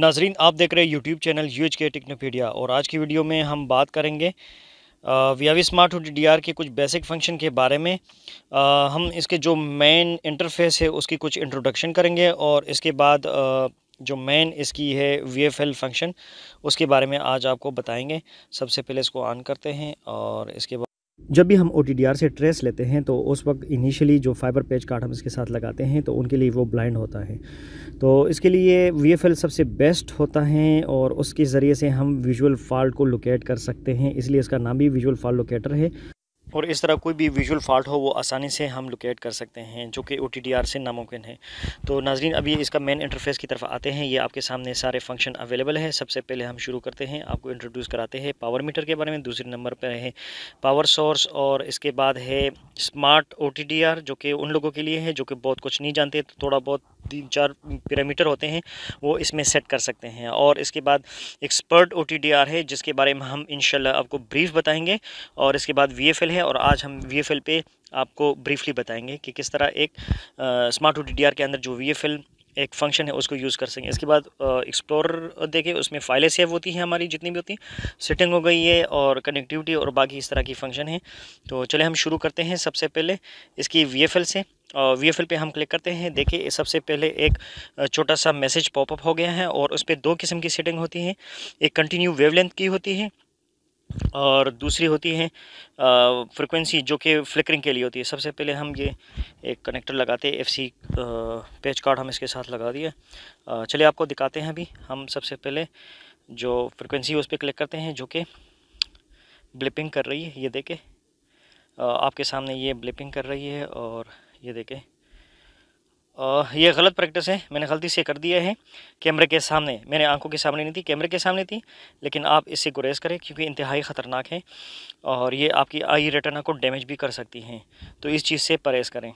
नाजरीन आप देख रहे हैं यूट्यूब चैनल यू एच के टेक्नोपीडिया और आज की वीडियो में हम बात करेंगे वी स्मार्ट हुड डी के कुछ बेसिक फंक्शन के बारे में आ, हम इसके जो मेन इंटरफेस है उसकी कुछ इंट्रोडक्शन करेंगे और इसके बाद आ, जो मेन इसकी है वी एफ एल फंक्शन उसके बारे में आज आपको बताएंगे सबसे पहले इसको ऑन करते हैं और इसके बाद जब भी हम ओ से ट्रेस लेते हैं तो उस वक्त इनिशियली जो फाइबर पेज कार्ड हम इसके साथ लगाते हैं तो उनके लिए वो ब्लाइंड होता है तो इसके लिए वी सबसे बेस्ट होता है और उसके ज़रिए से हम विजुअल फॉल्ट को लोकेट कर सकते हैं इसलिए इसका नाम भी विजुअल फॉल्ट लोकेटर है और इस तरह कोई भी विजुअल फॉल्ट हो वो आसानी से हम लोकेट कर सकते हैं जो कि ओ से नामुमकिन है तो नाजरीन अभी इसका मेन इंटरफेस की तरफ आते हैं ये आपके सामने सारे फंक्शन अवेलेबल है सबसे पहले हम शुरू करते हैं आपको इंट्रोड्यूस कराते हैं पावर मीटर के बारे में दूसरे नंबर पर है पावर सोर्स और इसके बाद है स्मार्ट ओ जो कि उन लोगों के लिए है जो कि बहुत कुछ नहीं जानते तो थोड़ा बहुत तीन चार पैरामीटर होते हैं वो इसमें सेट कर सकते हैं और इसके बाद एक्सपर्ट ओ है जिसके बारे में हम इन आपको ब्रीफ बताएंगे और इसके बाद वी है और आज हम वी पे आपको ब्रीफली बताएंगे कि किस तरह एक स्मार्ट ओ के अंदर जो वी एक फंक्शन है उसको यूज़ कर सकेंगे इसके बाद एक्सप्लोर देखें उसमें फाइलें सेव होती हैं हमारी जितनी भी होती हैं सेटिंग हो गई है और कनेक्टिविटी और बाकी इस तरह की फ़ंक्शन है तो चले हम शुरू करते हैं सबसे पहले इसकी वी से वी पे हम क्लिक करते हैं देखिए सबसे पहले एक छोटा सा मैसेज पॉपअप हो गया है और उस पर दो किस्म की सेटिंग होती है एक कंटिन्यू वेवलेंथ की होती है और दूसरी होती है फ्रीक्वेंसी जो कि फ्लिकरिंग के लिए होती है सबसे पहले हम ये एक कनेक्टर लगाते हैं एफसी पेज कार्ड हम इसके साथ लगा दिए चलिए आपको दिखाते हैं अभी हम सबसे पहले जो फ्रिक्वेंसी उस पर क्लिक करते हैं जो कि ब्लिपिंग कर रही है ये देखे आपके सामने ये ब्लिपिंग कर रही है और ये देखें ये गलत प्रैक्टिस है मैंने गलती से कर दिया है कैमरे के सामने मैंने आंखों के सामने नहीं थी कैमरे के सामने थी लेकिन आप इससे गुरेज करें क्योंकि इंतहाई ख़तरनाक है और ये आपकी आई रेटना को डैमेज भी कर सकती हैं तो इस चीज़ से परहेज़ करें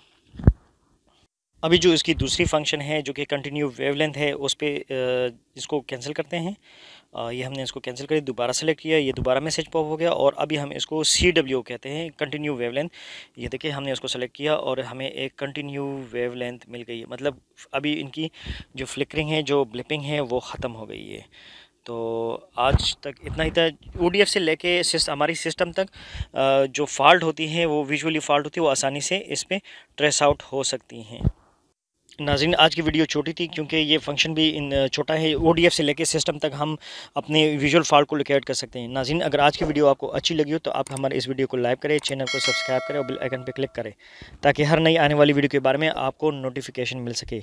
अभी जो इसकी दूसरी फंक्शन है जो कि कंटिन्यू वेवलेंथ है उस पर इसको कैंसिल करते हैं ये हमने इसको कैंसिल कर दोबारा सेलेक्ट किया ये दोबारा मैसेज पॉप हो गया और अभी हम इसको सी डब्ल्यू कहते हैं कंटिन्यू वेवलेंथ ये देखिए हमने इसको सेलेक्ट किया और हमें एक कंटिन्यू वेवलेंथ मिल गई है मतलब अभी इनकी जो फ्लिकरिंग है जो ब्लिपिंग है वो ख़त्म हो गई है तो आज तक इतना ही था ओ से लेके सिस्ट, हमारी सिस्टम तक जो फॉल्ट होती हैं वो विजुअली फॉल्ट होती है वो आसानी से इस पर ट्रेस आउट हो सकती हैं नाजिन आज की वीडियो छोटी थी क्योंकि ये फंक्शन भी इन छोटा है ओ से लेके सिस्टम तक हम अपने विजुअल फॉल्ट को लोकेट कर सकते हैं नाजिन अगर आज की वीडियो आपको अच्छी लगी हो तो आप हमारे इस वीडियो को लाइक करें चैनल को सब्सक्राइब करें और बेल आइकन पर क्लिक करें ताकि हर नई आने वाली वीडियो के बारे में आपको नोटिफिकेशन मिल सके